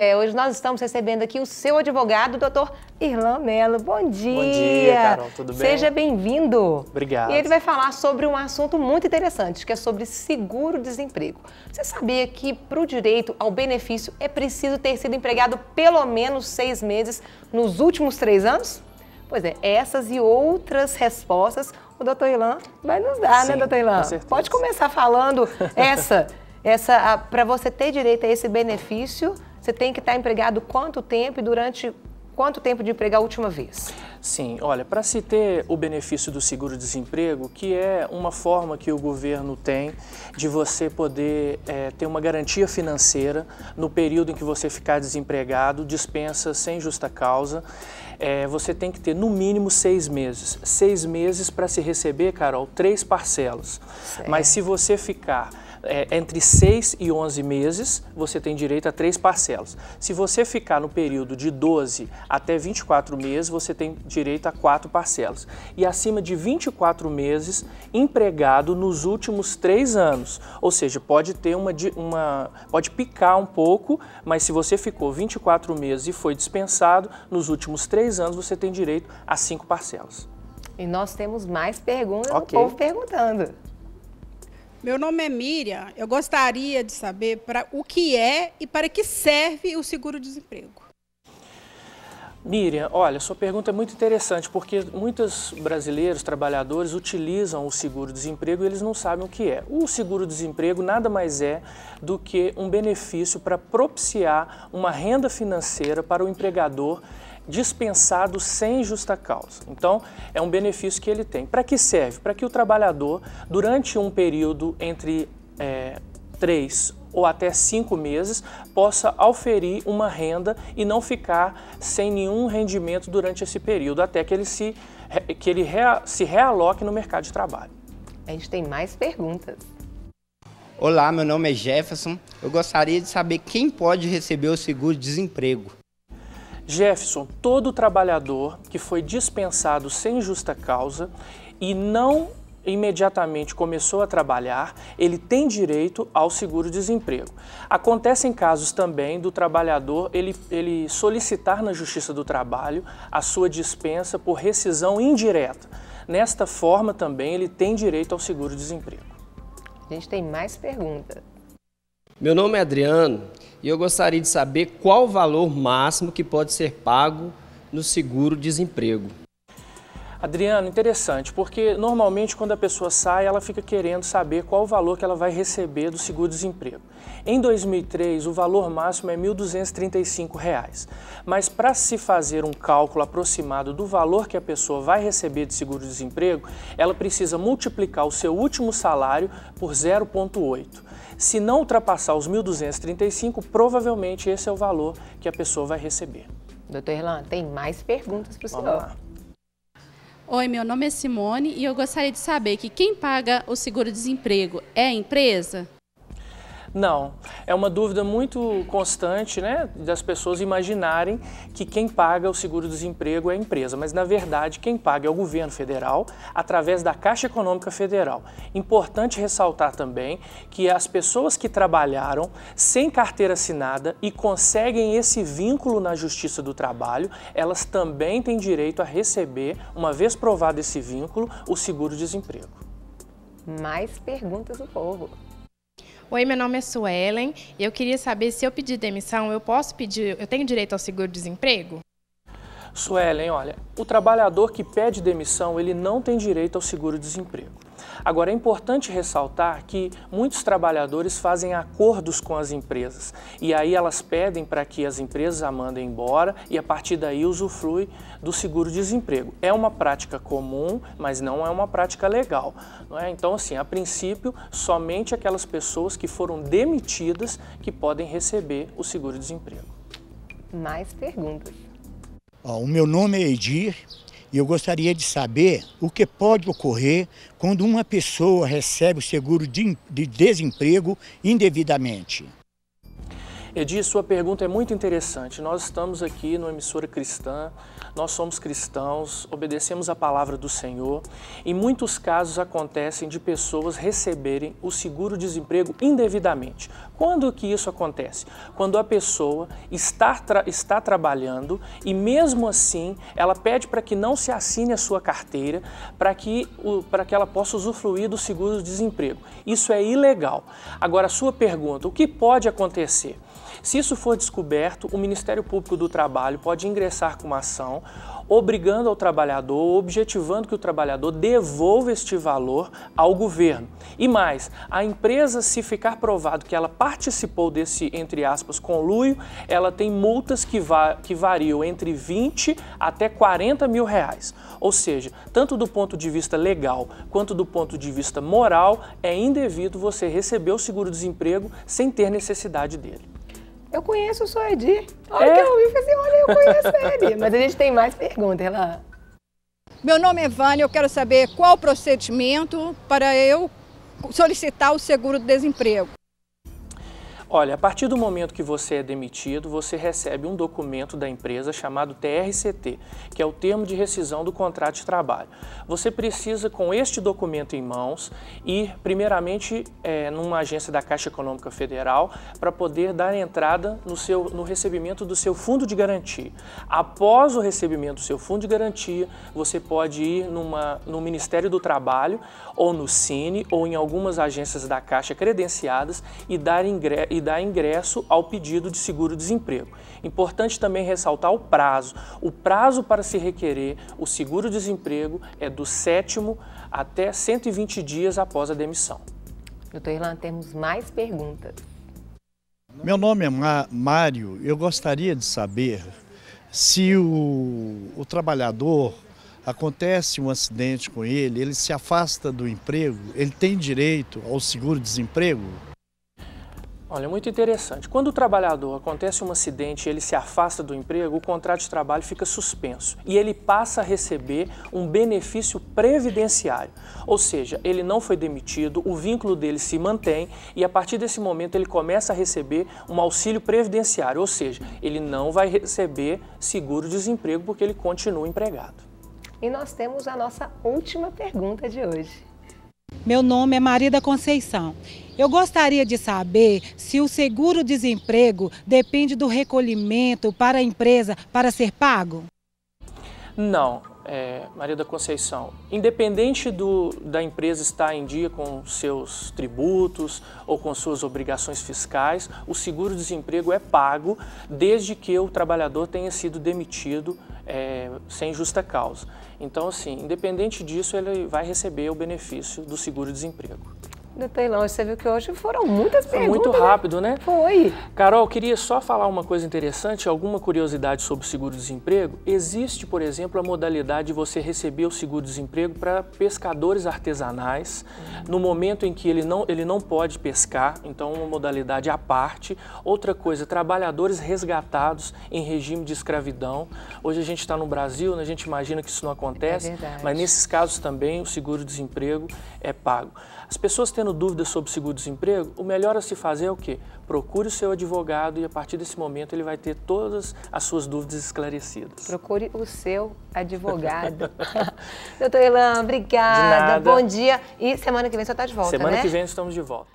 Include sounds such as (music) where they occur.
É, hoje nós estamos recebendo aqui o seu advogado, doutor Irlan Melo. Bom dia! Bom dia, Carol, tudo bem? Seja bem-vindo! Obrigado. E ele vai falar sobre um assunto muito interessante, que é sobre seguro-desemprego. Você sabia que para o direito ao benefício é preciso ter sido empregado pelo menos seis meses nos últimos três anos? Pois é, essas e outras respostas o doutor Irlan vai nos dar, né, Sim, né, doutor Irlan? Com certeza. Pode começar falando (laughs) essa, essa para você ter direito a esse benefício você tem que estar tá empregado quanto tempo e durante quanto tempo de emprego a última vez? Sim, olha, para se ter o benefício do seguro-desemprego, que é uma forma que o governo tem de você poder é, ter uma garantia financeira no período em que você ficar desempregado, dispensa sem justa causa, é, você tem que ter no mínimo seis meses. Seis meses para se receber, Carol, três parcelas. Certo. Mas se você ficar é, entre 6 e 11 meses, você tem direito a três parcelas. Se você ficar no período de 12 até 24 meses, você tem direito a quatro parcelas. E acima de 24 meses, empregado nos últimos três anos. Ou seja, pode ter uma, uma pode picar um pouco, mas se você ficou 24 meses e foi dispensado, nos últimos três anos você tem direito a cinco parcelas. E nós temos mais perguntas okay. do povo perguntando. Meu nome é Miriam. Eu gostaria de saber para o que é e para que serve o seguro-desemprego. Miriam, olha, sua pergunta é muito interessante, porque muitos brasileiros, trabalhadores, utilizam o seguro-desemprego e eles não sabem o que é. O seguro-desemprego nada mais é do que um benefício para propiciar uma renda financeira para o empregador dispensado sem justa causa. Então, é um benefício que ele tem. Para que serve? Para que o trabalhador, durante um período entre é, três ou até cinco meses, possa auferir uma renda e não ficar sem nenhum rendimento durante esse período, até que ele se, que ele rea, se realoque no mercado de trabalho. A gente tem mais perguntas. Olá, meu nome é Jefferson. Eu gostaria de saber quem pode receber o seguro-desemprego. Jefferson, todo trabalhador que foi dispensado sem justa causa e não imediatamente começou a trabalhar, ele tem direito ao seguro-desemprego. Acontecem casos também do trabalhador ele, ele solicitar na Justiça do Trabalho a sua dispensa por rescisão indireta. Nesta forma também ele tem direito ao seguro-desemprego. A gente tem mais perguntas. Meu nome é Adriano e eu gostaria de saber qual o valor máximo que pode ser pago no seguro-desemprego. Adriano, interessante, porque normalmente quando a pessoa sai, ela fica querendo saber qual o valor que ela vai receber do seguro-desemprego. Em 2003, o valor máximo é R$ 1.235, mas para se fazer um cálculo aproximado do valor que a pessoa vai receber de seguro-desemprego, ela precisa multiplicar o seu último salário por 0,8. Se não ultrapassar os 1.235, provavelmente esse é o valor que a pessoa vai receber. Doutor Irlan, tem mais perguntas para o senhor. Lá. Oi, meu nome é Simone e eu gostaria de saber que quem paga o seguro-desemprego é a empresa? Não, é uma dúvida muito constante né, das pessoas imaginarem que quem paga o seguro-desemprego é a empresa, mas na verdade quem paga é o governo federal através da Caixa Econômica Federal. Importante ressaltar também que as pessoas que trabalharam sem carteira assinada e conseguem esse vínculo na Justiça do Trabalho, elas também têm direito a receber, uma vez provado esse vínculo, o seguro-desemprego. Mais perguntas do povo. Oi, meu nome é Suelen e eu queria saber se eu pedir demissão, eu posso pedir, eu tenho direito ao seguro-desemprego? Suelen, olha, o trabalhador que pede demissão, ele não tem direito ao seguro-desemprego. Agora, é importante ressaltar que muitos trabalhadores fazem acordos com as empresas e aí elas pedem para que as empresas a mandem embora e a partir daí usufrui do seguro-desemprego. É uma prática comum, mas não é uma prática legal. É? Então, assim, a princípio, somente aquelas pessoas que foram demitidas que podem receber o seguro-desemprego. Mais perguntas o meu nome é Edir e eu gostaria de saber o que pode ocorrer quando uma pessoa recebe o seguro de desemprego indevidamente. Edi, sua pergunta é muito interessante. Nós estamos aqui numa emissora cristã, nós somos cristãos, obedecemos a palavra do Senhor. E muitos casos acontecem de pessoas receberem o seguro-desemprego indevidamente. Quando que isso acontece? Quando a pessoa está, tra está trabalhando e mesmo assim ela pede para que não se assine a sua carteira para que, que ela possa usufruir do seguro-desemprego. Isso é ilegal. Agora, a sua pergunta, o que pode acontecer? Se isso for descoberto, o Ministério Público do Trabalho pode ingressar com uma ação obrigando ao trabalhador, objetivando que o trabalhador devolva este valor ao governo. E mais, a empresa, se ficar provado que ela participou desse, entre aspas, conluio, ela tem multas que, va que variam entre 20 até 40 mil reais. Ou seja, tanto do ponto de vista legal quanto do ponto de vista moral, é indevido você receber o seguro-desemprego sem ter necessidade dele. Eu conheço o seu Edir. Olha é. que eu ouvi, eu falei assim, olha, eu conheço ele. (laughs) Mas a gente tem mais perguntas, lá. Meu nome é Vânia, eu quero saber qual o procedimento para eu solicitar o seguro-desemprego. Olha, a partir do momento que você é demitido, você recebe um documento da empresa chamado TRCT, que é o termo de rescisão do contrato de trabalho. Você precisa, com este documento em mãos, ir primeiramente é, numa agência da Caixa Econômica Federal para poder dar entrada no, seu, no recebimento do seu fundo de garantia. Após o recebimento do seu fundo de garantia, você pode ir numa, no Ministério do Trabalho ou no Cine ou em algumas agências da Caixa credenciadas e dar ingresso dá ingresso ao pedido de seguro-desemprego. Importante também ressaltar o prazo. O prazo para se requerer o seguro-desemprego é do sétimo até 120 dias após a demissão. Doutor Irlan, temos mais perguntas. Meu nome é Mário. Eu gostaria de saber se o, o trabalhador acontece um acidente com ele, ele se afasta do emprego, ele tem direito ao seguro-desemprego? Olha, é muito interessante. Quando o trabalhador acontece um acidente e ele se afasta do emprego, o contrato de trabalho fica suspenso e ele passa a receber um benefício previdenciário. Ou seja, ele não foi demitido, o vínculo dele se mantém e a partir desse momento ele começa a receber um auxílio previdenciário, ou seja, ele não vai receber seguro-desemprego porque ele continua empregado. E nós temos a nossa última pergunta de hoje. Meu nome é Maria da Conceição. Eu gostaria de saber se o seguro-desemprego depende do recolhimento para a empresa para ser pago? Não, é, Maria da Conceição, independente do, da empresa estar em dia com seus tributos ou com suas obrigações fiscais, o seguro-desemprego é pago desde que o trabalhador tenha sido demitido é, sem justa causa. Então, assim, independente disso, ele vai receber o benefício do seguro-desemprego doutor Ilão. Você viu que hoje foram muitas Foi Muito né? rápido, né? né? Foi. Carol, queria só falar uma coisa interessante, alguma curiosidade sobre o seguro-desemprego. Existe, por exemplo, a modalidade de você receber o seguro-desemprego para pescadores artesanais, uhum. no momento em que ele não, ele não pode pescar, então uma modalidade à parte. Outra coisa, trabalhadores resgatados em regime de escravidão. Hoje a gente está no Brasil, né? a gente imagina que isso não acontece, é mas nesses casos também o seguro-desemprego é pago. As pessoas tendo tendo dúvidas sobre seguro-desemprego, o melhor a se fazer é o quê? Procure o seu advogado e a partir desse momento ele vai ter todas as suas dúvidas esclarecidas. Procure o seu advogado. (laughs) Doutor Elan, obrigada. Bom dia. E semana que vem você está de volta, Semana né? que vem estamos de volta.